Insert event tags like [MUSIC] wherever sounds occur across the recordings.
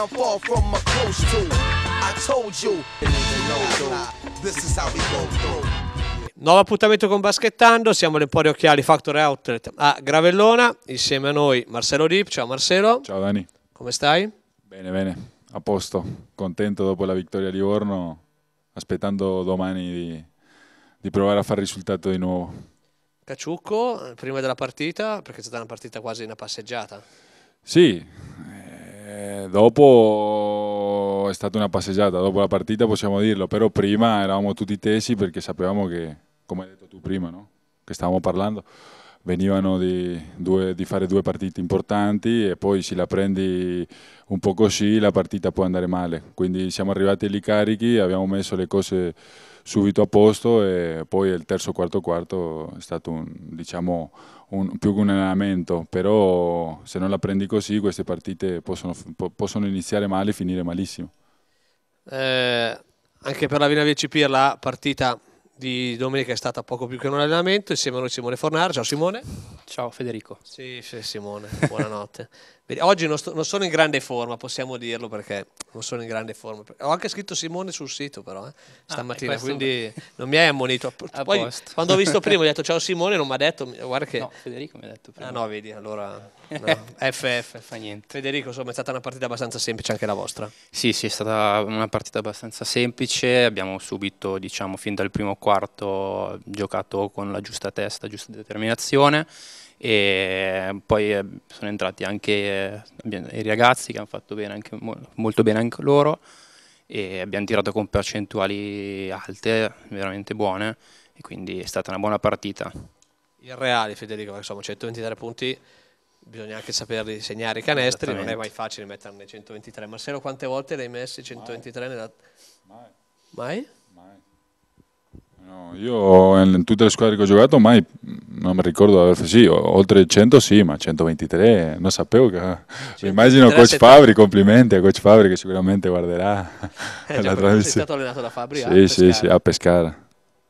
I'm far from my close to. I told you. This is how we go through. Nuovo appuntamento con Baschettando, siamo all'Emporio Occhiali Factory Outlet a Gravellona, insieme a noi Marcello Rip, ciao Marcello. Ciao Dani. Come stai? Bene, bene, a posto, contento dopo la vittoria di Livorno, aspettando domani di, di provare a fare risultato di nuovo. Caciucco, prima della partita, perché è stata una partita quasi una passeggiata. Sì, eh, dopo è stata una passeggiata, dopo la partita possiamo dirlo, però prima eravamo tutti tesi perché sapevamo che, come hai detto tu prima, no? che stavamo parlando, venivano di, due, di, fare due partite importanti e poi se la prendi un po' così la partita può andare male. Quindi siamo arrivati lì carichi, abbiamo messo le cose subito a posto e poi il terzo, quarto, quarto è stato un, diciamo, un, più che un allenamento, però se non la prendi così queste partite possono, possono iniziare male e finire malissimo. Eh, anche per la Vina VCP la partita di domenica è stata poco più che un allenamento insieme a noi Simone Fornaro, ciao Simone. Ciao Federico. Sì, sì Simone, buonanotte. [LAUGHS] Oggi non, sto, non, sono in grande forma, possiamo dirlo perché non sono in grande forma. Ho anche scritto Simone sul sito però eh, ah, stamattina, ah, quindi non mi hai ammonito. Poi, quando ho visto prima ho [LAUGHS] detto ciao Simone, non mi ha detto, guarda che... No, Federico mi ha detto prima. Ah no, vedi, allora... No. FF. [LAUGHS] Fa niente. Federico, insomma è stata una partita abbastanza semplice anche la vostra. Sì, sì, è stata una partita abbastanza semplice, abbiamo subito, diciamo, fin dal primo quarto giocato con la giusta testa, giusta determinazione e eh, poi eh, sono entrati anche eh, i ragazzi che hanno fatto bene anche, molto bene anche loro e abbiamo tirato con percentuali alte, veramente buone e quindi è stata una buona partita. Il Reale Federico, insomma 123 punti, bisogna anche saperli segnare i canestri, non è mai facile metterne 123. Marcello quante volte l'hai messi 123 mai. nella... Mai? mai? No, io in tutte le squadre che ho giocato mai mm, non mi ricordo di aver sì, oltre 100 sì, ma 123 non sapevo che... 123, [LAUGHS] immagino Coach Fabri, complimenti a Coach Fabri che sicuramente guarderà eh, [LAUGHS] la trasmissione. Sei stato allenato da Fabri sì, a Pescara. Sì, sì, a Pescara.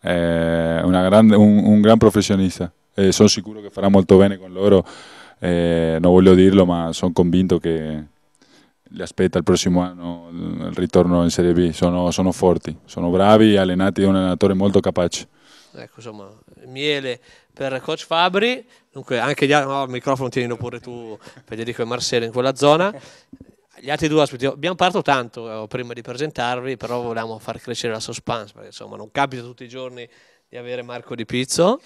È grande, un, un, gran professionista e sono sicuro che farà molto bene con loro. E eh, non voglio dirlo, ma sono convinto che li aspetta il prossimo anno il ritorno in Serie B, sono, sono forti, sono bravi, allenati da un allenatore molto capace. Ecco, insomma, miele per coach Fabri, dunque anche gli altri, no, il microfono tienilo pure tu, Federico e Marcello in quella zona. Gli altri due ospiti, abbiamo parlato tanto eh, prima di presentarvi, però volevamo far crescere la suspense, perché insomma non capita tutti i giorni di avere Marco Di Pizzo.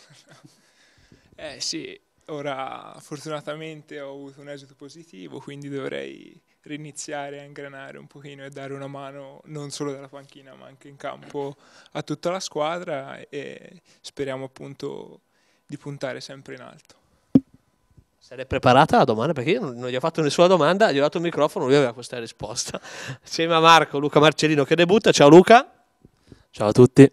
Eh sì, ora fortunatamente ho avuto un esito positivo, quindi dovrei riniziare a ingranare un pochino e dare una mano non solo dalla panchina ma anche in campo a tutta la squadra e speriamo appunto di puntare sempre in alto. Sarei preparata la domanda perché io non gli ho fatto nessuna domanda, gli ho dato il microfono, lui aveva questa risposta. [LAUGHS] Insieme a Marco, Luca Marcellino che debutta, ciao Luca. Ciao a tutti.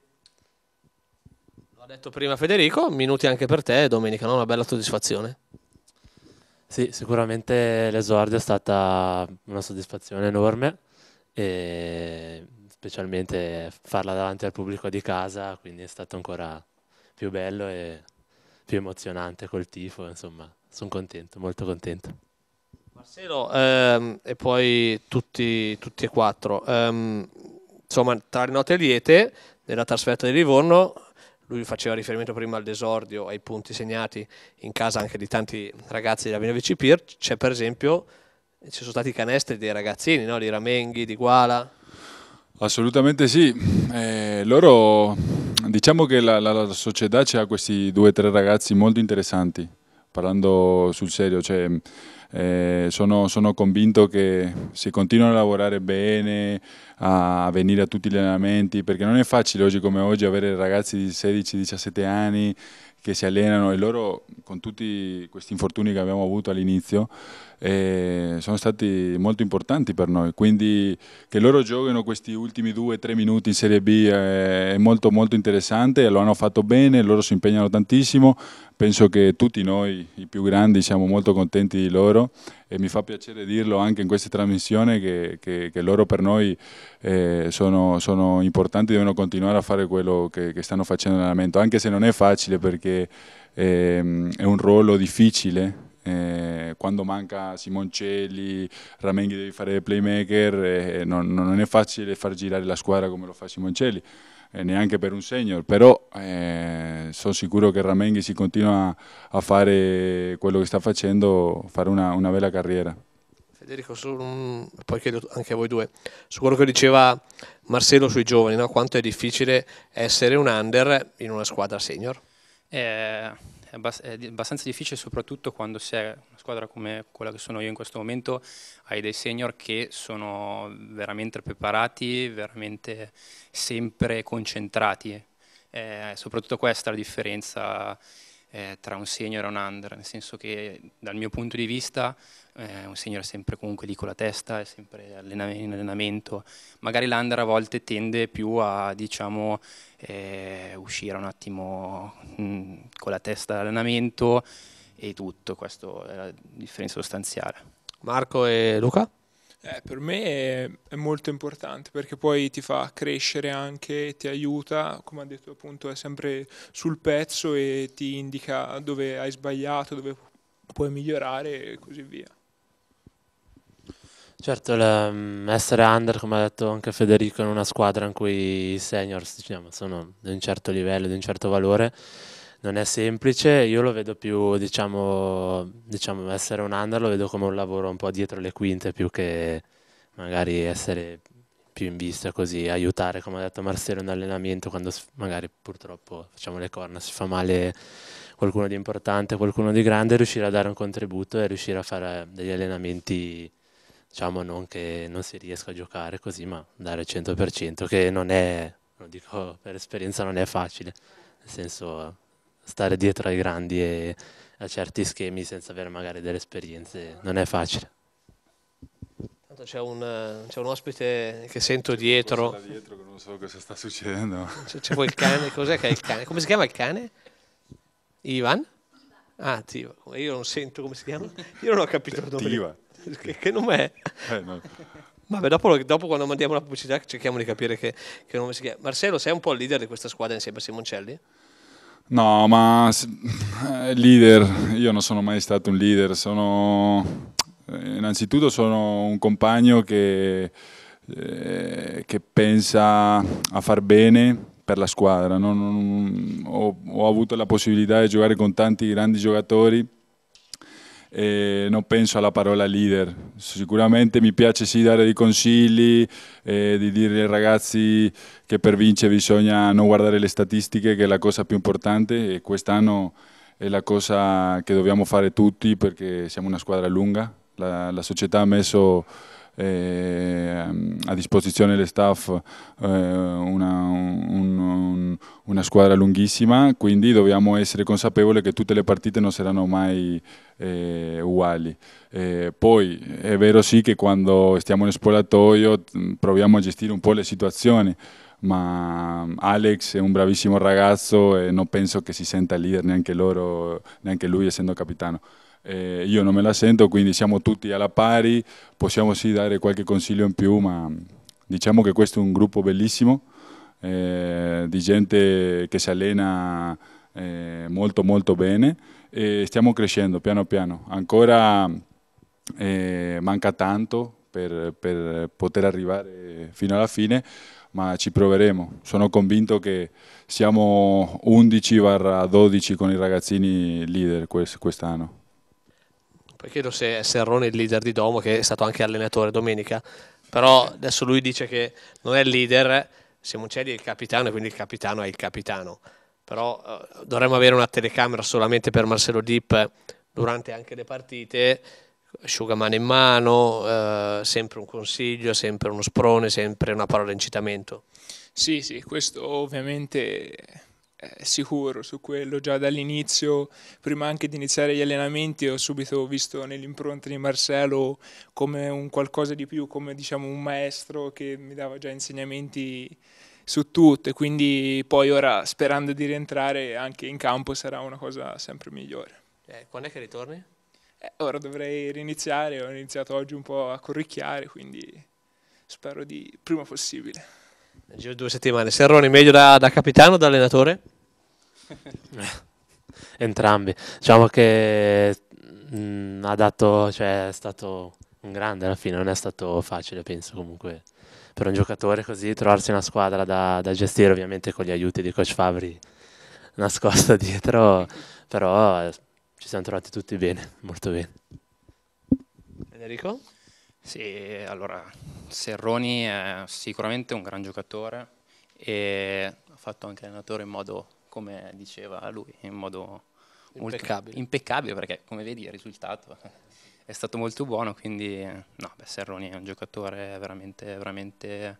L'ho detto prima Federico, minuti anche per te, domenica, no? una bella soddisfazione. Sì, sicuramente l'esordio è stata una soddisfazione enorme, e specialmente farla davanti al pubblico di casa, quindi è stato ancora più bello e più emozionante col tifo, insomma, sono contento, molto contento. Marcelo, ehm, e poi tutti, tutti e quattro, ehm, insomma, tra le note liete della trasferta di Livorno, lui faceva riferimento prima al desordio, ai punti segnati in casa anche di tanti ragazzi della Vino Vicipir, c'è per esempio, ci sono stati i canestri dei ragazzini, no? di Ramenghi, di Guala. Assolutamente sì, eh, loro diciamo che la, la, la società ha questi due o tre ragazzi molto interessanti, parlando sul serio, cioè eh, sono, sono, convinto che si continuano a lavorare bene, a venire a tutti gli allenamenti, perché non è facile oggi come oggi avere ragazzi di 16-17 anni che si allenano e loro con tutti questi infortuni che abbiamo avuto all'inizio eh, sono stati molto importanti per noi, quindi che loro giochino questi ultimi due o tre minuti in Serie B è molto molto interessante, lo hanno fatto bene, loro si impegnano tantissimo, penso che tutti noi, i più grandi, siamo molto contenti di loro e mi fa piacere dirlo anche in questa trasmissione che, che, che loro per noi eh, sono, sono, importanti, devono continuare a fare quello che, che stanno facendo in allenamento, anche se non è facile perché eh, è un ruolo difficile eh, quando manca Simoncelli, Ramenghi devi fare playmaker, eh, eh non, non, è facile far girare la squadra come lo fa Simoncelli, eh, neanche per un senior, però eh, sono sicuro che Ramenghi si continua a fare quello che sta facendo, fare una, una bella carriera. Federico, un... poi chiedo anche a voi due, su quello che diceva Marcello sui giovani, no? quanto è difficile essere un under in una squadra senior? Eh, abbast è abbastanza difficile soprattutto quando sei una squadra come quella che sono io in questo momento, hai dei senior che sono veramente preparati, veramente sempre concentrati, È eh, soprattutto questa la differenza eh, tra un senior e un under, nel senso che dal mio punto di vista eh, un senior è sempre comunque lì con la testa, è sempre in allenamento, magari l'under a volte tende più a diciamo, eh, uscire un attimo mh, mm, con la testa dall'allenamento e tutto, questa è la differenza sostanziale. Marco e Luca? Eh, per me è, è, molto importante perché poi ti fa crescere anche, ti aiuta, come ha detto appunto, è sempre sul pezzo e ti indica dove hai sbagliato, dove puoi migliorare e così via. Certo, mm, essere under, come ha detto anche Federico, in una squadra in cui i seniors diciamo, sono di un certo livello, di un certo valore, non è semplice, io lo vedo più, diciamo, diciamo, essere un under lo vedo come un lavoro un po' dietro le quinte più che magari essere più in vista così, aiutare come ha detto Marcello in allenamento quando magari purtroppo facciamo le corna, si fa male qualcuno di importante, qualcuno di grande, riuscire a dare un contributo e riuscire a fare degli allenamenti diciamo non che non si riesca a giocare così, ma dare il 100%, che non è, lo dico per esperienza, non è facile, nel senso stare dietro ai grandi e a certi schemi senza avere magari delle esperienze non è facile. c'è un, c'è un ospite che sento dietro. dietro che non so cosa sta succedendo. C'è poi il cane, cos'è che è il cane? Come si chiama il cane? Ivan? Ah, Tiva. Io non sento come si chiama. Io non ho capito il nome. Tiva. Che, che nome è? Eh, no. Vabbè, dopo, dopo, quando mandiamo la pubblicità cerchiamo di capire che, che nome si chiama. Marcello, sei un po' il leader di questa squadra insieme a Simoncelli? No, ma eh, leader, io non sono mai stato un leader, sono eh, innanzitutto sono un compagno che, eh, che pensa a far bene per la squadra. Non, non, ho, ho avuto la possibilità di giocare con tanti grandi giocatori eh, non penso alla parola leader. Sicuramente mi piace sì dare dei consigli, eh, di dire ai ragazzi che per vincere bisogna non guardare le statistiche, che è la cosa più importante e quest'anno è la cosa che dobbiamo fare tutti perché siamo una squadra lunga. La, la società ha messo eh, a disposizione le staff eh, una, un, un, una, squadra lunghissima, quindi dobbiamo essere consapevoli che tutte le partite non saranno mai eh, uguali. poi è vero sì che quando stiamo in spogliatoio proviamo a gestire un po' le situazioni, ma mm, Alex è un bravissimo ragazzo e eh, non penso che si senta leader neanche loro, neanche lui essendo capitano. Eh, io non me la sento, quindi siamo tutti alla pari, possiamo sì dare qualche consiglio in più, ma mm, diciamo che questo è un gruppo bellissimo, eh, di gente che si allena eh, molto molto bene e stiamo crescendo piano piano. Ancora eh, manca tanto per, per poter arrivare fino alla fine, ma ci proveremo. Sono convinto che siamo 11-12 con i ragazzini leader quest'anno. Poi chiedo se è Serrone il leader di Domo, che è stato anche allenatore domenica, però adesso lui dice che non è il leader, Simoncelli è il capitano e quindi il capitano è il capitano. Però eh, dovremmo avere una telecamera solamente per Marcello Dip durante anche le partite asciugamano in mano, eh, sempre un consiglio, sempre uno sprone, sempre una parola incitamento. Sì, sì, questo ovviamente è sicuro su quello già dall'inizio, prima anche di iniziare gli allenamenti ho subito visto nell'impronta di Marcello come un qualcosa di più, come diciamo un maestro che mi dava già insegnamenti su tutto e quindi poi ora sperando di rientrare anche in campo sarà una cosa sempre migliore. Eh, quando è che ritorni? eh, ora dovrei riniziare, ho iniziato oggi un po' a corricchiare, quindi spero di prima possibile. giro due settimane. Serroni, meglio da, da capitano o da allenatore? [LAUGHS] Eh, entrambi. Diciamo che mh, mm, ha dato, cioè, è stato un grande alla fine, non è stato facile, penso comunque per un giocatore così trovarsi una squadra da, da, gestire ovviamente con gli aiuti di coach Fabri nascosta [LAUGHS] dietro, però ci siamo trovati tutti bene, [LAUGHS] molto bene. Enrico? Sì, allora Serroni è sicuramente un gran giocatore e ha fatto anche allenatore in modo, come diceva lui, in modo impeccabile, impeccabile perché come vedi il risultato è stato molto buono, quindi no, beh, Serroni è un giocatore veramente, veramente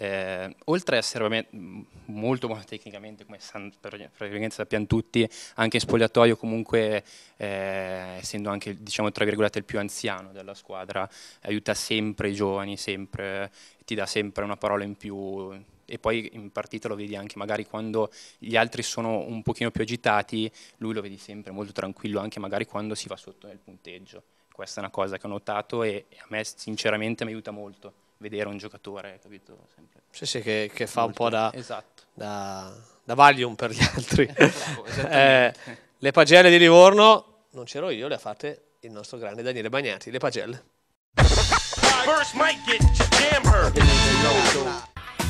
eh, oltre a essere mm, molto buono tecnicamente, come praticamente sappiamo tutti, anche spogliatoio comunque, eh, essendo anche diciamo, tra virgolette, il più anziano della squadra, aiuta sempre i giovani, sempre, ti dà sempre una parola in più e poi in partita lo vedi anche magari quando gli altri sono un pochino più agitati, lui lo vedi sempre molto tranquillo anche magari quando si va sotto nel punteggio. Questa è una cosa che ho notato e a me sinceramente mi aiuta molto vedere un giocatore, capito? Sempre. Sì, sì, che, che fa Molto. un po' da, esatto. da, da Valium per gli altri. [LAUGHS] Bravo, eh, le pagelle di Livorno, non c'ero io, le ha fatte il nostro grande Daniele Bagnati, le pagelle.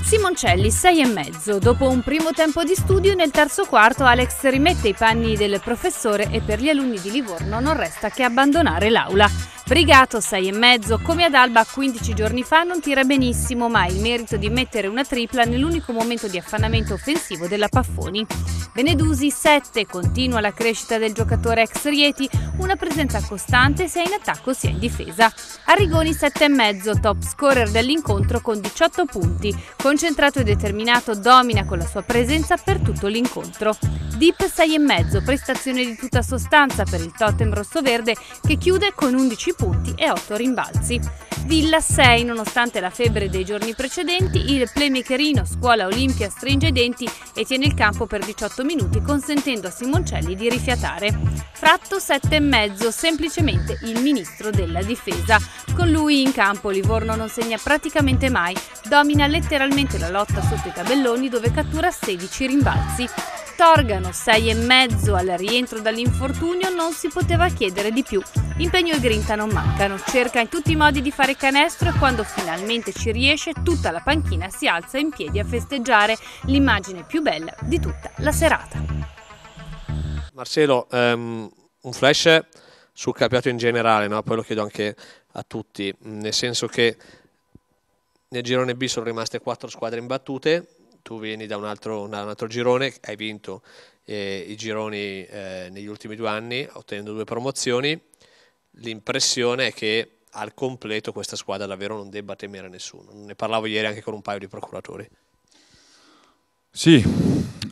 Simoncelli 6 e mezzo. Dopo un primo tempo di studio, nel terzo quarto Alex rimette i panni del professore e per gli alunni di Livorno non resta che abbandonare l'aula. Brigato 6,5 come ad Alba 15 giorni fa non tira benissimo ma ha il merito di mettere una tripla nell'unico momento di affannamento offensivo della Paffoni. Benedusi 7 continua la crescita del giocatore ex Rieti, una presenza costante sia in attacco sia in difesa. Arrigoni 7,5 top scorer dell'incontro con 18 punti, concentrato e determinato domina con la sua presenza per tutto l'incontro. Deep 6,5 prestazione di tutta sostanza per il totem rosso-verde che chiude con 11 punti punti e 8 rimbalzi. Villa 6, nonostante la febbre dei giorni precedenti, il playmakerino Scuola Olimpia stringe i denti e tiene il campo per 18 minuti consentendo a Simoncelli di rifiatare. Fratto 7,5, semplicemente il ministro della difesa. Con lui in campo Livorno non segna praticamente mai, domina letteralmente la lotta sotto i tabelloni dove cattura 16 rimbalzi. Torgano, mezzo al rientro dall'infortunio, non si poteva chiedere di più. Impegno e grinta non mancano, cerca in tutti i modi di fare canestro e quando finalmente ci riesce tutta la panchina si alza in piedi a festeggiare l'immagine più bella di tutta la serata. Marcelo, um, un flash sul campionato in generale, no? poi lo chiedo anche a tutti, nel senso che nel girone B sono rimaste quattro squadre imbattute, tu vieni da un altro, un altro girone, hai vinto eh, i gironi eh, negli ultimi due anni, ottenendo due promozioni, l'impressione è che al completo questa squadra davvero non debba temere nessuno. Ne parlavo ieri anche con un paio di procuratori. Sì,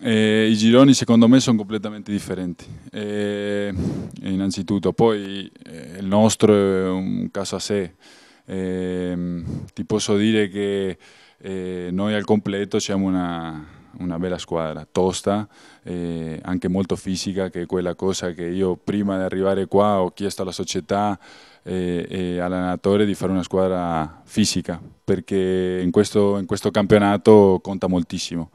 eh, i gironi secondo me sono completamente differenti. Eh, innanzitutto, poi eh, il nostro è un caso a sé. Ehm, ti posso dire che e eh, noi al completo siamo una, una bella squadra, tosta, eh, anche molto fisica, che è quella cosa che io prima di arrivare qua ho chiesto alla società e, eh, e all'allenatore di fare una squadra fisica, perché in questo, in questo campionato conta moltissimo.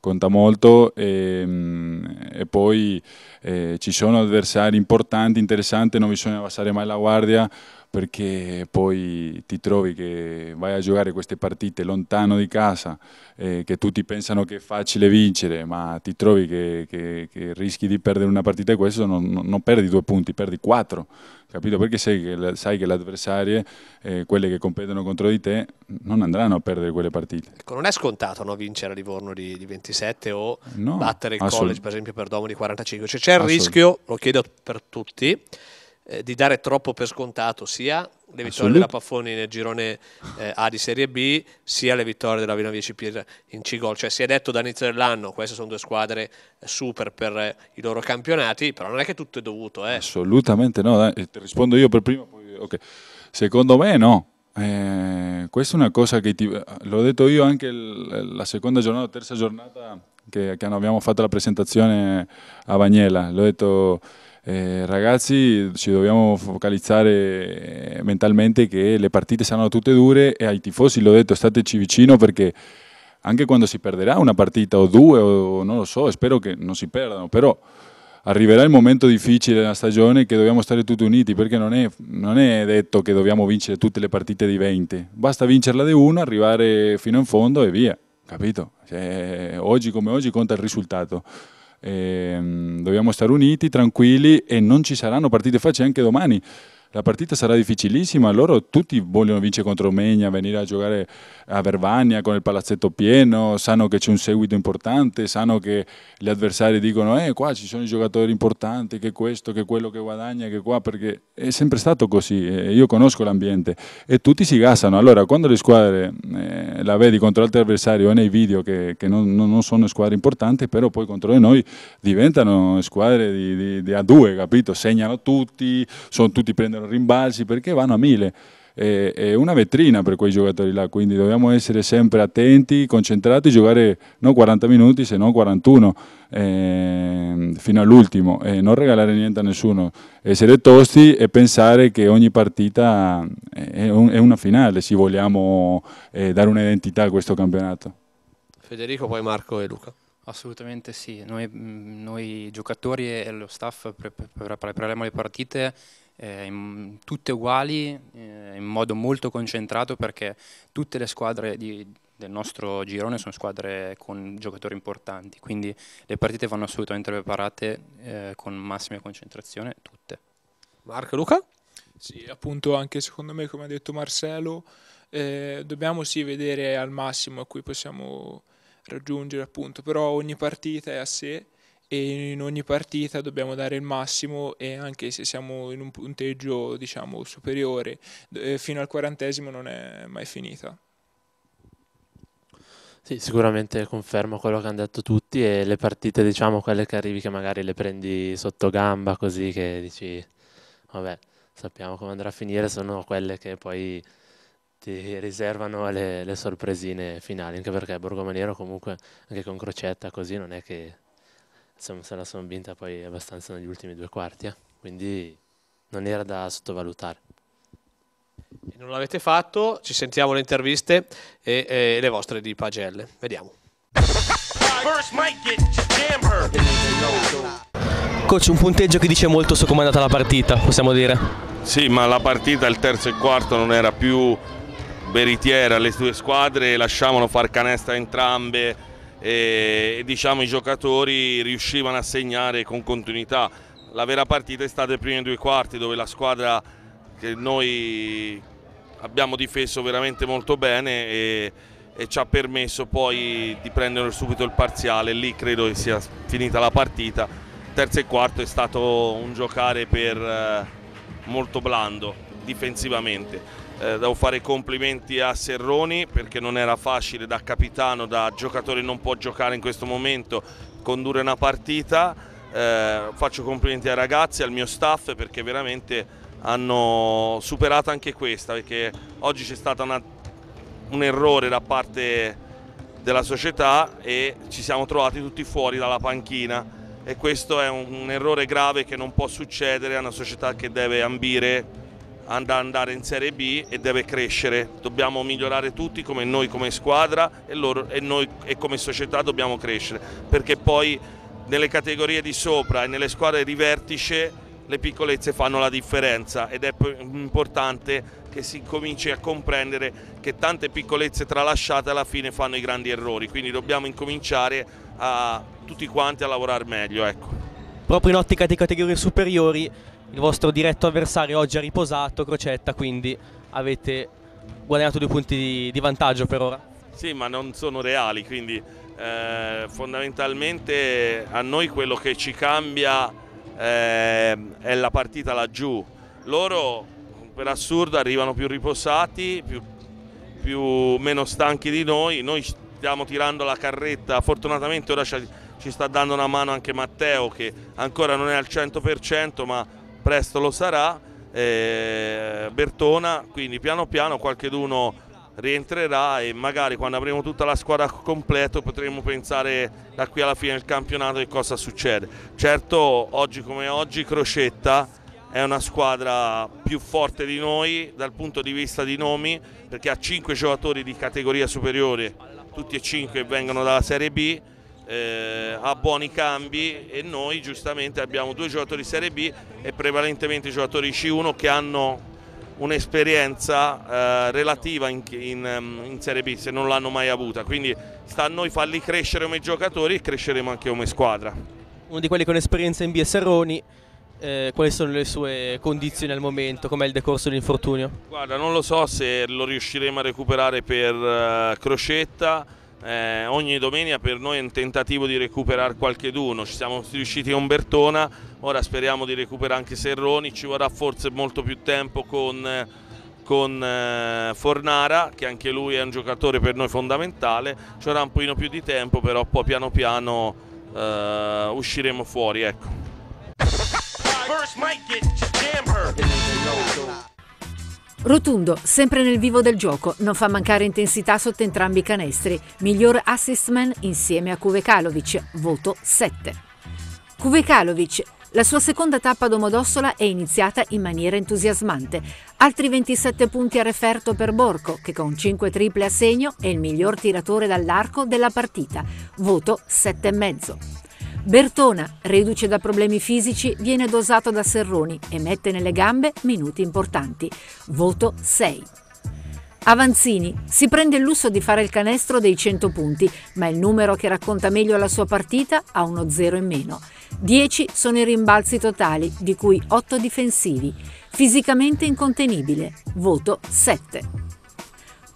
Conta molto e, ehm, e poi eh, ci sono avversari importanti, interessanti, non bisogna abbassare mai la guardia, perché poi ti trovi che vai a giocare queste partite lontano di casa, eh, che tutti pensano che è facile vincere, ma ti trovi che, che, che rischi di perdere una partita e questo non, non, perdi due punti, perdi quattro, capito? Perché sai che, sai che l'avversario, eh, quelle che competono contro di te, non andranno a perdere quelle partite. Ecco, non è scontato no, vincere a Livorno di, di 27 o no, battere il college, per esempio, per Domo di 45, cioè, c'è il rischio, lo chiedo per tutti eh, di dare troppo per scontato sia le vittorie della Paffoni nel girone eh, A di Serie B, sia le vittorie della Villa Viecipir in C-Gol. Cioè, si è detto dall'inizio dell'anno, queste sono due squadre eh, super per eh, i loro campionati, però non è che tutto è dovuto. Eh. Assolutamente no, Dai, ti rispondo io per prima. Poi... Okay. Secondo me no. Eh, questa è una cosa che ti... l'ho detto io anche il, la seconda giornata, la terza giornata che, che abbiamo fatto la presentazione a Bagnella. L'ho detto eh, ragazzi, ci dobbiamo focalizzare eh, mentalmente che le partite saranno tutte dure e ai tifosi l'ho detto, stateci vicino perché anche quando si perderà una partita o due o non lo so, spero che non si perdano, però arriverà il momento difficile della stagione che dobbiamo stare tutti uniti perché non è, non è detto che dobbiamo vincere tutte le partite di 20, basta vincerla di una, arrivare fino in fondo e via, capito? Cioè, oggi come oggi conta il risultato. E, ehm, dobbiamo stare uniti, tranquilli e non ci saranno partite facili anche domani la partita sarà difficilissima, loro tutti vogliono vincere contro Megna, venire a giocare a Verbania con il palazzetto pieno, sanno che c'è un seguito importante, sanno che gli avversari dicono eh qua ci sono i giocatori importanti, che questo, che quello che guadagna, che qua, perché è sempre stato così, eh, io conosco l'ambiente e tutti si gasano, allora quando le squadre eh, la vedi contro altri avversari o nei video che, che non, non, sono squadre importanti, però poi contro di noi diventano squadre di, di, di a due, capito? Segnano tutti, sono tutti prendono prendono rimbalzi perché vanno a mille. È, una vetrina per quei giocatori là, quindi dobbiamo essere sempre attenti, concentrati, giocare non 40 minuti se non 41 eh, fino all'ultimo e eh, non regalare niente a nessuno, essere tosti e pensare che ogni partita è, un, è una finale se vogliamo eh, dare un'identità a questo campionato. Federico, poi Marco e Luca. Assolutamente sì, noi, mm, noi giocatori e lo staff prepariamo pre pre pre le partite eh, in, tutte uguali, eh, in modo molto concentrato perché tutte le squadre di, del nostro girone sono squadre con giocatori importanti, quindi le partite vanno assolutamente preparate eh, con massima concentrazione, tutte. Marco, Luca? Sì, appunto anche secondo me, come ha detto Marcello, eh, dobbiamo sì vedere al massimo a cui possiamo raggiungere appunto, però ogni partita è a sé e in ogni partita dobbiamo dare il massimo e anche se siamo in un punteggio diciamo, superiore eh, fino al quarantesimo non è mai finita. Sì, sicuramente confermo quello che hanno detto tutti e le partite, diciamo, quelle che arrivi che magari le prendi sotto gamba così che dici, vabbè, sappiamo come andrà a finire, sono quelle che poi ti riservano le, le sorpresine finali, anche perché Borgomanero comunque anche con Crocetta così non è che insomma, se la sono vinta poi abbastanza negli ultimi due quarti, eh? quindi non era da sottovalutare. E non l'avete fatto, ci sentiamo le interviste e, e le vostre di pagelle. Vediamo. Coach, un punteggio che dice molto su come è andata la partita, possiamo dire. Sì, ma la partita, il terzo e il quarto, non era più veritiera. Le due squadre lasciavano far canestra entrambe e diciamo, i giocatori riuscivano a segnare con continuità. La vera partita è stata i primi due quarti dove la squadra che noi abbiamo difeso veramente molto bene e, e ci ha permesso poi di prendere subito il parziale, lì credo che sia finita la partita. Terzo e quarto è stato un giocare per, eh, molto blando difensivamente eh, devo fare i complimenti a Serroni perché non era facile da capitano, da giocatore non può giocare in questo momento, condurre una partita. Eh, faccio complimenti ai ragazzi, al mio staff perché veramente hanno superato anche questa perché oggi c'è stato una, un errore da parte della società e ci siamo trovati tutti fuori dalla panchina e questo è un, un errore grave che non può succedere a una società che deve ambire ad andare in Serie B e deve crescere. Dobbiamo migliorare tutti come noi come squadra e, loro, e noi e come società dobbiamo crescere perché poi nelle categorie di sopra e nelle squadre di vertice le piccolezze fanno la differenza ed è importante che si cominci a comprendere che tante piccolezze tralasciate alla fine fanno i grandi errori, quindi dobbiamo incominciare a tutti quanti a lavorare meglio. Ecco. Proprio in ottica di categorie superiori il vostro diretto avversario oggi ha riposato Crocetta, quindi avete guadagnato due punti di, di vantaggio per ora. Sì, ma non sono reali, quindi eh, fondamentalmente a noi quello che ci cambia eh, è la partita laggiù. Loro per assurdo arrivano più riposati, più, più, meno stanchi di noi, noi stiamo tirando la carretta, fortunatamente ora ci, ci sta dando una mano anche Matteo che ancora non è al 100% ma presto lo sarà, eh, Bertona, quindi piano piano qualcheduno rientrerà e magari quando avremo tutta la squadra completa potremo pensare da qui alla fine del campionato che cosa succede. Certo oggi come oggi Crocetta è una squadra più forte di noi dal punto di vista di nomi perché ha 5 giocatori di categoria superiore, tutti e 5 vengono dalla Serie B eh, ha buoni cambi e noi giustamente abbiamo due giocatori Serie B e prevalentemente giocatori C1 che hanno un'esperienza eh, relativa in, in, ehm, in, Serie B se non l'hanno mai avuta, quindi sta a noi farli crescere come giocatori e cresceremo anche come squadra. Uno di quelli con esperienza in B è Serroni, eh, quali sono le sue condizioni al momento, com'è il decorso dell'infortunio? Guarda, non lo so se lo riusciremo a recuperare per uh, Crocetta, eh, ogni domenica per noi è un tentativo di recuperare qualche d'uno, ci siamo riusciti con Bertona, ora speriamo di recuperare anche Serroni, ci vorrà forse molto più tempo con, con eh, Fornara che anche lui è un giocatore per noi fondamentale, ci vorrà un pochino più di tempo però poi piano piano eh, usciremo fuori. Ecco. Rotundo, sempre nel vivo del gioco, non fa mancare intensità sotto entrambi i canestri. Miglior assist man insieme a Kuvekalovic, voto 7. Kuvekalovic, la sua seconda tappa Domodossola è iniziata in maniera entusiasmante. Altri 27 punti a referto per Borco, che con 5 triple a segno è il miglior tiratore dall'arco della partita, voto 7,5. Bertona, reduce da problemi fisici, viene dosato da Serroni e mette nelle gambe minuti importanti. Voto 6. Avanzini si prende il lusso di fare il canestro dei 100 punti, ma il numero che racconta meglio la sua partita ha uno 0 in meno. 10 sono i rimbalzi totali, di cui 8 difensivi. Fisicamente incontenibile. Voto 7.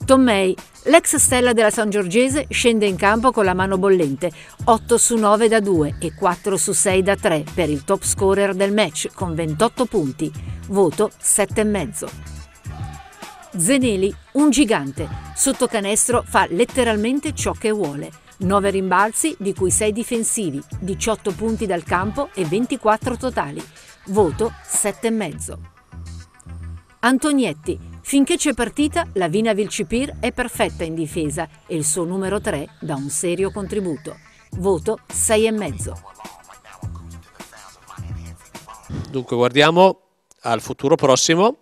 Tommei L'ex stella della San Giorgese scende in campo con la mano bollente, 8 su 9 da 2 e 4 su 6 da 3 per il top scorer del match con 28 punti, voto 7,5. Zeneli, un gigante, sotto canestro fa letteralmente ciò che vuole. 9 rimbalzi, di cui 6 difensivi, 18 punti dal campo e 24 totali. Voto 7,5. Antonietti, Finché c'è partita, la Vina Vilcipir è perfetta in difesa e il suo numero 3 dà un serio contributo. Voto 6,5. Dunque guardiamo al futuro prossimo,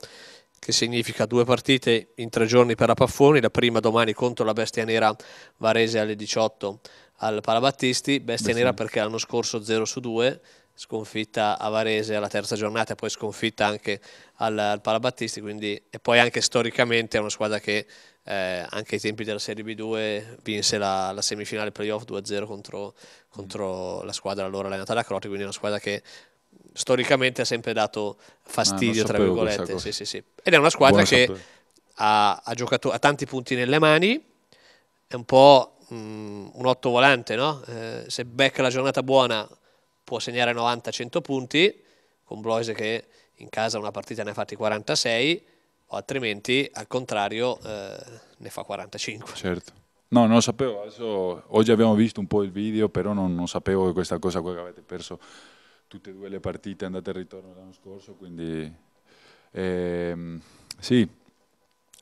che significa due partite in tre giorni per Apaffoni, la prima domani contro la Bestia Nera Varese alle 18 al Palabattisti, Bestia Nera perché l'anno scorso 0 su 2 sconfitta a Varese alla terza giornata, poi sconfitta anche al, al Palabattisti, quindi, e poi anche storicamente è una squadra che eh, anche ai tempi della Serie B2 vinse la, la semifinale playoff 2-0 contro, contro mm. la squadra allora allenata da Croti, quindi è una squadra che storicamente ha sempre dato fastidio, ah, tra virgolette, sì, sì, sì. ed è una squadra Buona che ha, ha, giocato, a tanti punti nelle mani, è un po' mm, un otto volante, no? eh, se becca la giornata buona può segnare 90-100 punti, con Bloise che in casa una partita ne ha fatti 46, o altrimenti al contrario eh, ne fa 45. Certo. No, non lo sapevo, Adesso, oggi abbiamo visto un po' il video, però non, non sapevo che questa cosa qua che avete perso tutte e due le partite andate e ritorno l'anno scorso, quindi ehm, sì,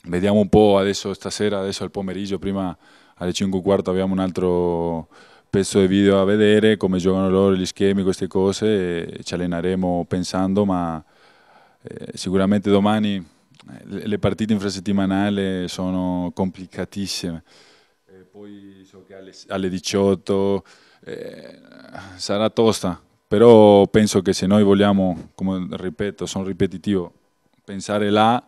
vediamo un po' adesso stasera, adesso al pomeriggio, prima alle 5.15 abbiamo un altro pezzo di video a vedere, come giocano loro, gli schemi, queste cose, ci alleneremo pensando, ma eh, sicuramente domani eh, le partite infrasettimanali sono complicatissime. E poi so che alle, alle 18 eh, sarà tosta, però penso che se noi vogliamo, come ripeto, sono ripetitivo, pensare là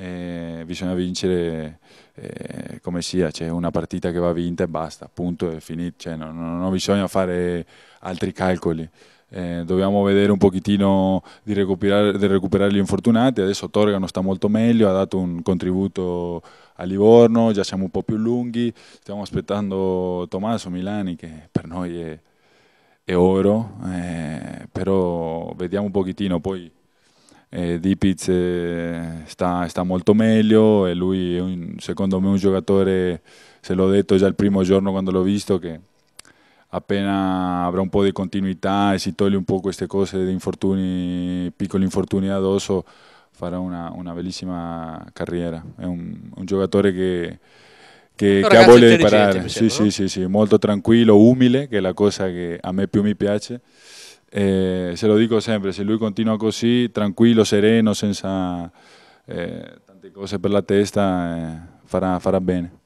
eh, bisogna vincere eh, come sia, c'è una partita che va vinta e basta, punto, è finito, cioè, non, non, bisogna fare altri calcoli. Eh, dobbiamo vedere un pochettino di recuperare, di recuperare, gli infortunati, adesso Torgano sta molto meglio, ha dato un contributo a Livorno, già siamo un po' più lunghi, stiamo aspettando Tommaso Milani che per noi è, è oro, eh, però vediamo un pochettino, poi eh, Dipiz eh, sta, sta, molto meglio e lui è un, secondo me un giocatore, se l'ho detto già il primo giorno quando l'ho visto, che appena avrà un po' di continuità e si toglie un po' queste cose di infortuni, piccoli infortuni addosso, farà una, una bellissima carriera. È un, un giocatore che, che, che ha voglia di parare. sì, sì, sì, sì, molto tranquillo, umile, che è la cosa che a me più mi piace eh, se lo dico sempre, se lui continua così, tranquillo, sereno, senza eh, tante cose per la testa, eh, farà, farà, bene.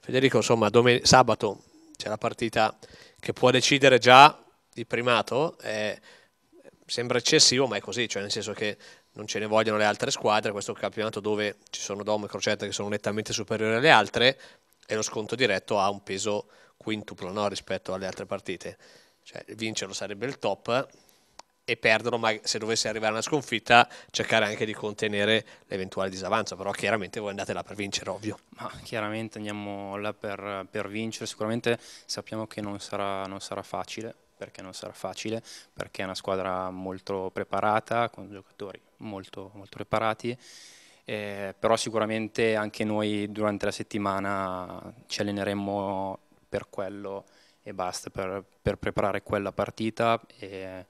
Federico, insomma, sabato c'è la partita che può decidere già il primato, sembra eccessivo ma è così, cioè nel senso che non ce ne vogliono le altre squadre, questo è un campionato dove ci sono Dom e Crocetta che sono nettamente superiori alle altre e lo sconto diretto ha un peso quintuplo no? rispetto alle altre partite cioè, vincerlo sarebbe il top e perderlo, ma se dovesse arrivare una sconfitta, cercare anche di contenere l'eventuale disavanzo. Però chiaramente voi andate là per vincere, ovvio. Ma chiaramente andiamo là per, per vincere. Sicuramente sappiamo che non sarà, non sarà facile, perché non sarà facile, perché è una squadra molto preparata, con giocatori molto, molto preparati, eh, però sicuramente anche noi durante la settimana ci alleneremo per quello e basta per, per preparare quella partita e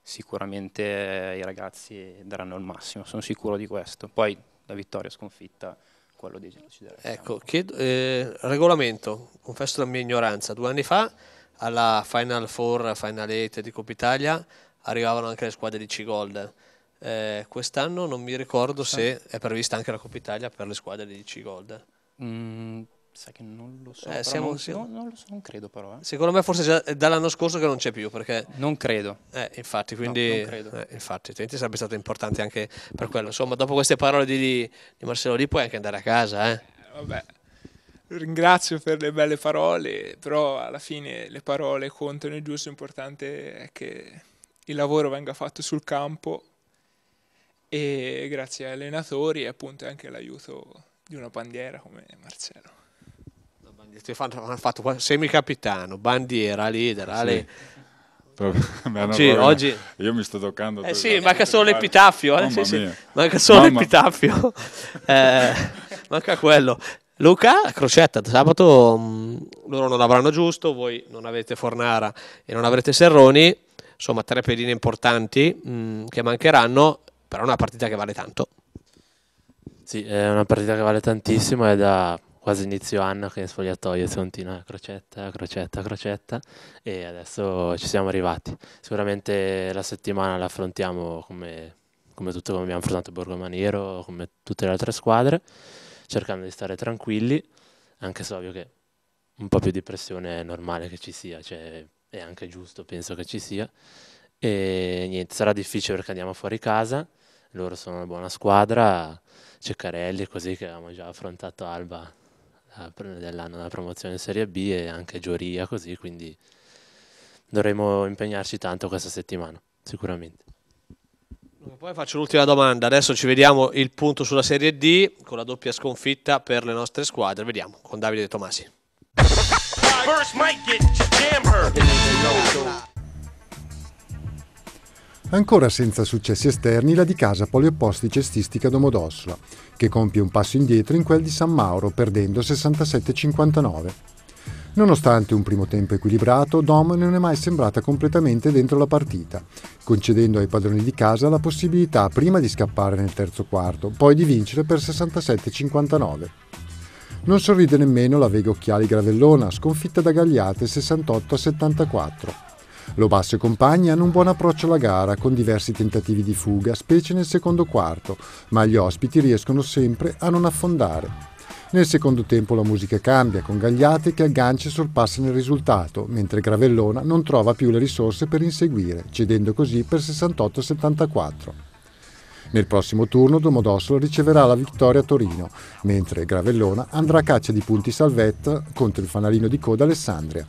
sicuramente i ragazzi daranno il massimo, sono sicuro di questo. Poi la vittoria sconfitta quello deciderà. Ecco, chiedo, eh, regolamento, confesso la mia ignoranza, due anni fa alla Final Four, Final Eight di Coppa Italia arrivavano anche le squadre di C-Gold. Eh, quest'anno non mi ricordo se è prevista anche la Coppa Italia per le squadre di C-Gold. Mm, Sai che non lo so. Eh, siamo, non, sì. non, lo so, non credo però. Eh. Secondo me forse già eh, dall'anno scorso che non c'è più perché... Non credo. Eh, infatti, quindi... No, credo. Eh, infatti, altrimenti sarebbe stato importante anche per quello. Insomma, dopo queste parole di, di Marcello lì puoi anche andare a casa. Eh. eh. Vabbè, ringrazio per le belle parole, però alla fine le parole contano, il giusto l'importante è che il lavoro venga fatto sul campo e grazie agli allenatori e appunto anche all'aiuto di una bandiera come Marcello ti hanno fatto semicapitano, bandiera, leader, Ale. Sì. [LAUGHS] oggi, Io mi sto toccando. Eh sì, manca solo l'epitafio. Eh? Sì, sì. Manca solo Mamma. l'epitafio. [LAUGHS] eh, manca quello. Luca, crocetta, sabato mh, mm, loro non avranno giusto, voi non avete Fornara e non avrete Serroni, insomma tre pedine importanti mh, mm, che mancheranno, però è una partita che vale tanto. Sì, è una partita che vale tantissimo, è da quasi inizio anno che in sfogliatoio si continua eh, crocetta, crocetta, crocetta e adesso ci siamo arrivati. Sicuramente la settimana la affrontiamo come, come tutto come abbiamo affrontato Borgo Maniero, come tutte le altre squadre, cercando di stare tranquilli, anche se ovvio che un po' più di pressione è normale che ci sia, cioè è anche giusto, penso che ci sia. E niente, sarà difficile perché andiamo fuori casa, loro sono una buona squadra, Ceccarelli, così che avevamo già affrontato Alba dell'anno della promozione in Serie B e anche Gioria così, quindi dovremo impegnarci tanto questa settimana, sicuramente. Poi faccio l'ultima domanda, adesso ci vediamo il punto sulla Serie D con la doppia sconfitta per le nostre squadre, vediamo con Davide De Tomasi. Ancora senza successi esterni la di casa Polioposti Cestistica Domodossola, che compie un passo indietro in quel di San Mauro perdendo 67-59. Nonostante un primo tempo equilibrato, Dom non è mai sembrata completamente dentro la partita, concedendo ai padroni di casa la possibilità prima di scappare nel terzo quarto, poi di vincere per 67-59. Non sorride nemmeno la Vega Occhiali Gravellona, sconfitta da Gagliate 68 74. Lobasso e compagni hanno un buon approccio alla gara con diversi tentativi di fuga, specie nel secondo quarto, ma gli ospiti riescono sempre a non affondare. Nel secondo tempo la musica cambia con Gagliate che aggancia e sorpassa nel risultato, mentre Gravellona non trova più le risorse per inseguire, cedendo così per 68-74. Nel prossimo turno Domodossolo riceverà la vittoria a Torino, mentre Gravellona andrà a caccia di punti salvetta contro il fanalino di coda Alessandria.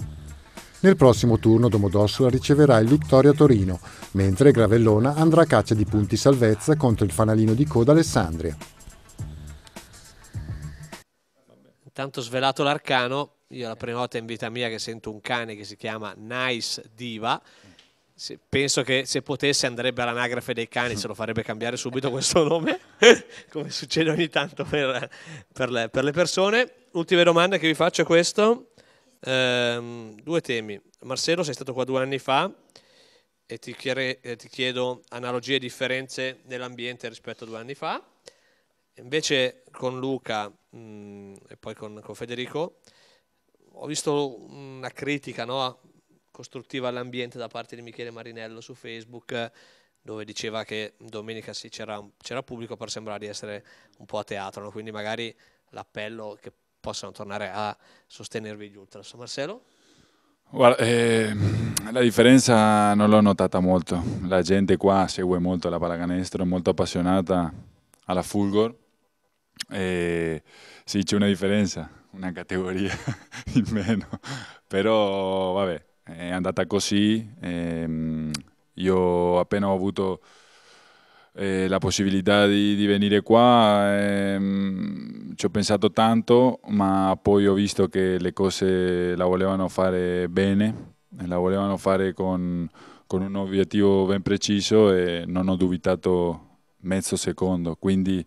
Nel prossimo turno Domodossola riceverà il Vittoria Torino, mentre Gravellona andrà a caccia di punti salvezza contro il fanalino di coda Alessandria. Intanto svelato l'arcano, io la prima volta in vita mia che sento un cane che si chiama Nice Diva. penso che se potesse andrebbe all'anagrafe dei cani, se lo farebbe cambiare subito questo nome, [LAUGHS] come succede ogni tanto per, per, le, per le persone. Ultime domande che vi faccio è questo. Ehm, due temi. Marcello, sei stato qua due anni fa e ti, chiere, ti chiedo analogie e differenze nell'ambiente rispetto a due anni fa. Invece con Luca mh, mm, e poi con, con, Federico ho visto una critica no, costruttiva all'ambiente da parte di Michele Marinello su Facebook dove diceva che domenica sì, c'era, c'era pubblico per sembrare di essere un po' a teatro, no? quindi magari l'appello che possano tornare a sostenervi gli Ultras. Marcello? Guarda, eh, la differenza non l'ho notata molto, la gente qua segue molto la pallacanestro, è molto appassionata alla Fulgor, eh, sì c'è una differenza, una categoria [LAUGHS] in meno, però vabbè è andata così, eh, io appena ho avuto eh, la possibilità di, di venire qua, ehm, ci ho pensato tanto, ma poi ho visto che le cose la volevano fare bene, la volevano fare con, con un obiettivo ben preciso e non ho dubitato mezzo secondo, quindi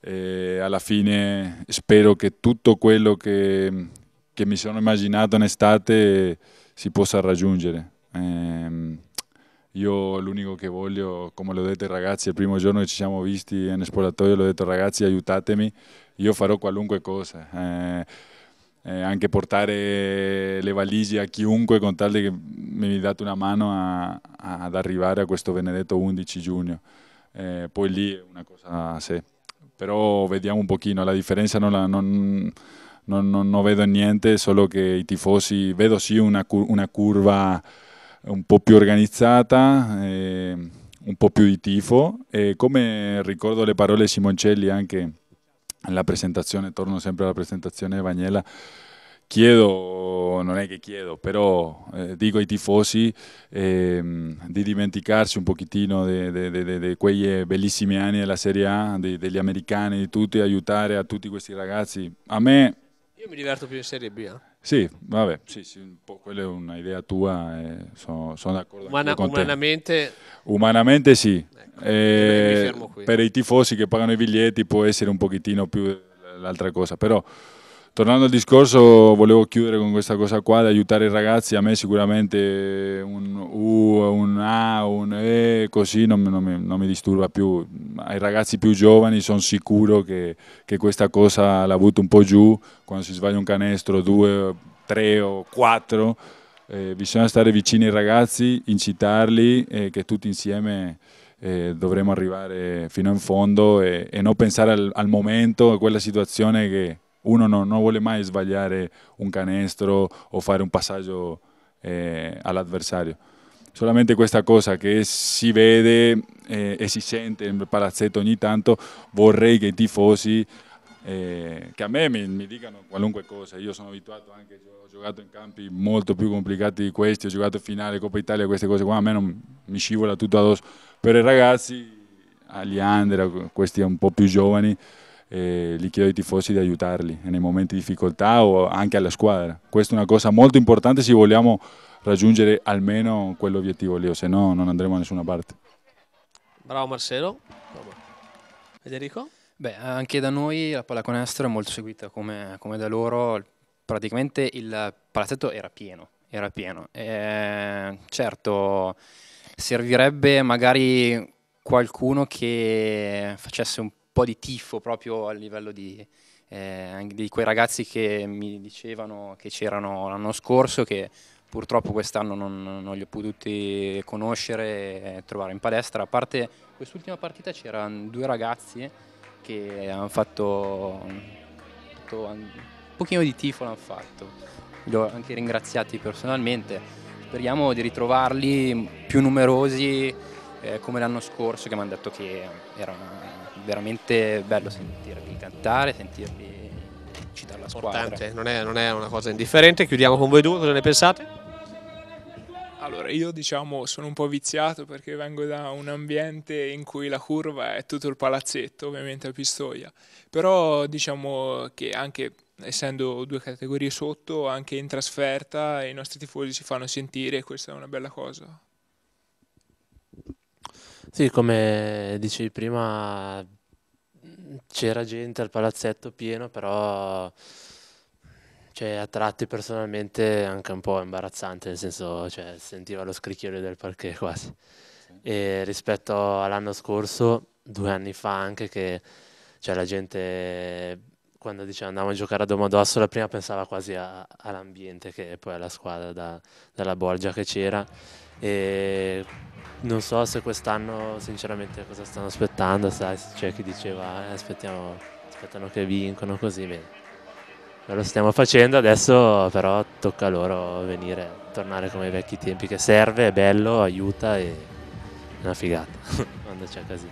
eh, alla fine spero che tutto quello che, che mi sono immaginato in estate si possa raggiungere. Eh, io l'unico che voglio, come l'ho detto ai ragazzi il primo giorno che ci siamo visti in esploratorio, l'ho detto ragazzi aiutatemi, io farò qualunque cosa. Eh, eh, anche portare le valigie a chiunque con tal che mi date una mano a, a, ad arrivare a questo benedetto 11 giugno. Eh, poi lì è una cosa a sé. Però vediamo un pochino, la differenza non la... Non, non, non, non vedo niente, solo che i tifosi, vedo sì una, una curva un po' più organizzata, eh, un po' più di tifo e come ricordo le parole Simoncelli anche alla presentazione, torno sempre alla presentazione di Bagnella, chiedo, non è che chiedo, però eh, dico ai tifosi eh, di dimenticarsi un pochettino di quei eh, bellissimi anni della Serie A, de, degli americani, di tutti, aiutare a tutti questi ragazzi. A me... Io mi diverto più in Serie B. Eh? Sì, vabbè, sì, sì, quella è un'idea tua, eh, sono, sono, d'accordo Umana, con te. Umanamente sì, ecco, eh, per i tifosi che pagano i biglietti può essere un pochettino più l'altra cosa, però Tornando al discorso, volevo chiudere con questa cosa qua, di aiutare i ragazzi, a me sicuramente un U, un A, un E, così non, non, mi, non mi, disturba più. Ai ragazzi più giovani sono sicuro che, che questa cosa l'ha avuto un po' giù, quando si sbaglia un canestro, due, tre o quattro, eh, bisogna stare vicini ai ragazzi, incitarli e che tutti insieme... Eh, dovremo arrivare fino in fondo e, e non pensare al, al momento, a quella situazione che, uno non, non vuole mai sbagliare un canestro o fare un passaggio eh, all'avversario. Solamente questa cosa che si vede eh, e si sente nel palazzetto ogni tanto, vorrei che i tifosi eh, che a me mi, mi, dicano qualunque cosa, io sono abituato anche, ho giocato in campi molto più complicati di questi, ho giocato finale, Coppa Italia, queste cose qua, a me non mi scivola tutto addosso, per i ragazzi, agli under, questi un po' più giovani, e eh, gli chiedo ai tifosi di aiutarli nei momenti di difficoltà o anche alla squadra. Questa è una cosa molto importante se vogliamo raggiungere almeno quell'obiettivo lì, o se no non andremo da nessuna parte. Bravo Marcelo. Federico? Beh, anche da noi la pallacanestro è molto seguita come, come da loro. Praticamente il palazzetto era pieno, era pieno. E, certo, servirebbe magari qualcuno che facesse un po' di tifo proprio a livello di, eh, di quei ragazzi che mi dicevano che c'erano l'anno scorso che purtroppo quest'anno non, non, li ho potuti conoscere e trovare in palestra. A parte quest'ultima partita c'erano due ragazzi che hanno fatto tutto, un pochino di tifo, l'hanno fatto. Li ho anche ringraziati personalmente. Speriamo di ritrovarli più numerosi eh, come l'anno scorso che mi hanno detto che era veramente bello sentirli cantare, sentirli citare la Importante, squadra. Non è, non è una cosa indifferente, chiudiamo con voi due, cosa ne pensate? Allora, io diciamo sono un po' viziato perché vengo da un ambiente in cui la curva è tutto il palazzetto, ovviamente a Pistoia, però diciamo che anche essendo due categorie sotto, anche in trasferta i nostri tifosi si fanno sentire e questa è una bella cosa. Sì, come dicevi prima, c'era gente al palazzetto pieno, però cioè, a tratti personalmente anche un po' imbarazzante, nel senso cioè, sentiva lo scricchiolio del parquet quasi. Sì. E rispetto all'anno scorso, due anni fa anche, che cioè, la gente quando diceva andavamo a giocare a Domodossola prima pensava quasi a, all'ambiente che poi alla squadra da, dalla Borgia che c'era. E non so se quest'anno sinceramente cosa stanno aspettando, sai, c'è chi diceva eh, aspettiamo, aspettano che vincono così, bene. Me lo stiamo facendo, adesso però tocca a loro venire, tornare come ai vecchi tempi, che serve, è bello, aiuta e è una figata [LAUGHS] quando c'è così.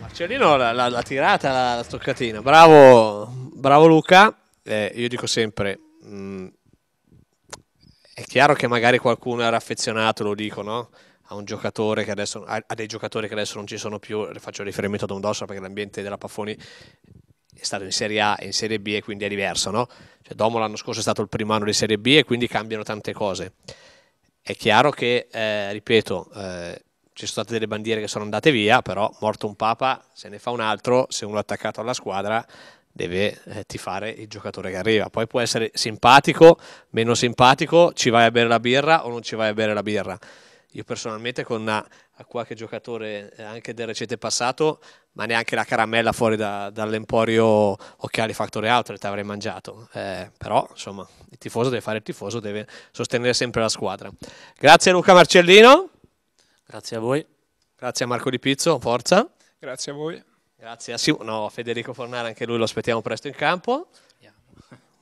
Marcellino l'ha, tirata la, la, stoccatina, bravo, bravo Luca, eh, io dico sempre... Mh, mm, è chiaro che magari qualcuno era affezionato, lo dico, no? a un giocatore che adesso a dei giocatori che adesso non ci sono più, faccio riferimento a Don Dossa perché l'ambiente della Paffoni è stato in Serie A e in Serie B e quindi è diverso, no? Cioè, Domo l'anno scorso è stato il primo anno di Serie B e quindi cambiano tante cose. È chiaro che, eh, ripeto, eh, ci sono state delle bandiere che sono andate via, però morto un papa se ne fa un altro, se uno è attaccato alla squadra deve eh, tifare il giocatore che arriva. Poi può essere simpatico, meno simpatico, ci vai a bere la birra o non ci vai a bere la birra. Io personalmente con una, qualche giocatore eh, anche del recente passato, ma neanche la caramella fuori da, dall'emporio Occhiali Factory Outlet avrei mangiato. Eh, però, insomma, il tifoso deve fare il tifoso, deve sostenere sempre la squadra. Grazie Luca Marcellino. Grazie a voi. Grazie a Marco Di Pizzo, forza. Grazie a voi. Grazie a Sim- no, Federico Fornare, anche lui lo aspettiamo presto in campo.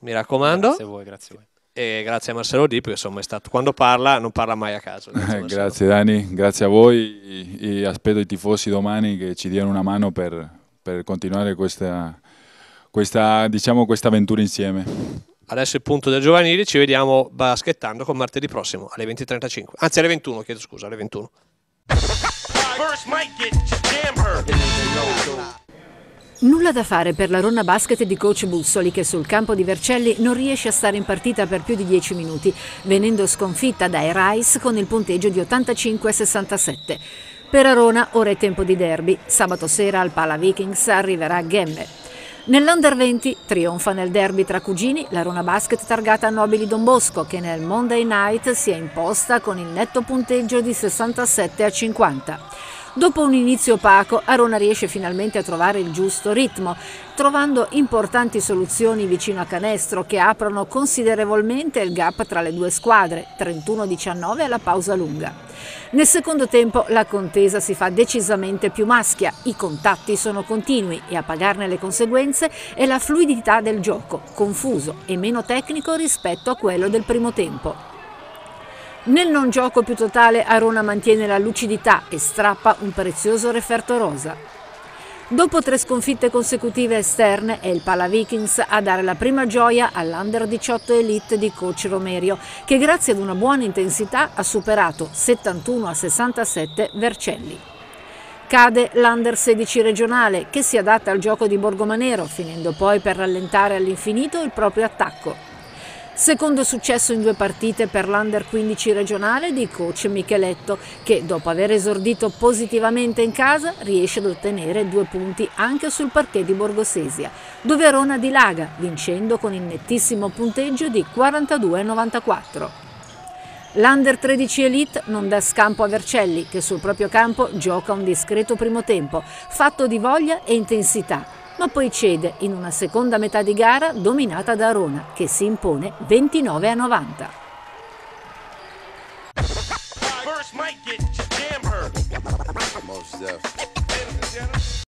Mi raccomando. Grazie a voi, grazie a voi e grazie a Marcello Di perché insomma è stato quando parla non parla mai a caso grazie, [LAUGHS] grazie Dani grazie a voi e, aspetto i tifosi domani che ci diano una mano per, per continuare questa, questa, diciamo, questa avventura insieme adesso il punto del giovanile ci vediamo baschettando con martedì prossimo alle 20.35 anzi alle 21 chiedo scusa alle 21 Nulla da fare per la Ronna Basket di coach Bussoli che sul campo di Vercelli non riesce a stare in partita per più di 10 minuti, venendo sconfitta dai Rice con il punteggio di 85-67. Per Arona ora è tempo di derby. Sabato sera al Pala Vikings arriverà Gemme. Nell'Under 20 trionfa nel derby tra cugini la Rona Basket targata a Nobili Don Bosco che nel Monday Night si è imposta con il netto punteggio di 67 a 50. Dopo un inizio opaco, Arona riesce finalmente a trovare il giusto ritmo, trovando importanti soluzioni vicino a canestro che aprono considerevolmente il gap tra le due squadre, 31-19 alla pausa lunga. Nel secondo tempo la contesa si fa decisamente più maschia, i contatti sono continui e a pagarne le conseguenze è la fluidità del gioco, confuso e meno tecnico rispetto a quello del primo tempo. Nel non gioco più totale Arona mantiene la lucidità e strappa un prezioso referto rosa. Dopo tre sconfitte consecutive esterne è il Pala Vikings a dare la prima gioia all'Under 18 Elite di coach Romerio, che grazie ad una buona intensità ha superato 71 a 67 Vercelli. Cade l'Under 16 regionale, che si adatta al gioco di Borgomanero, finendo poi per rallentare all'infinito il proprio attacco. Secondo successo in due partite per l'Under 15 regionale di coach Micheletto, che dopo aver esordito positivamente in casa riesce ad ottenere due punti anche sul parquet di Borgosesia, dove Verona dilaga, vincendo con il nettissimo punteggio di 42-94. L'Under 13 Elite non dà scampo a Vercelli, che sul proprio campo gioca un discreto primo tempo, fatto di voglia e intensità, ma poi cede in una seconda metà di gara dominata da Arona, che si impone 29 a 90. First might get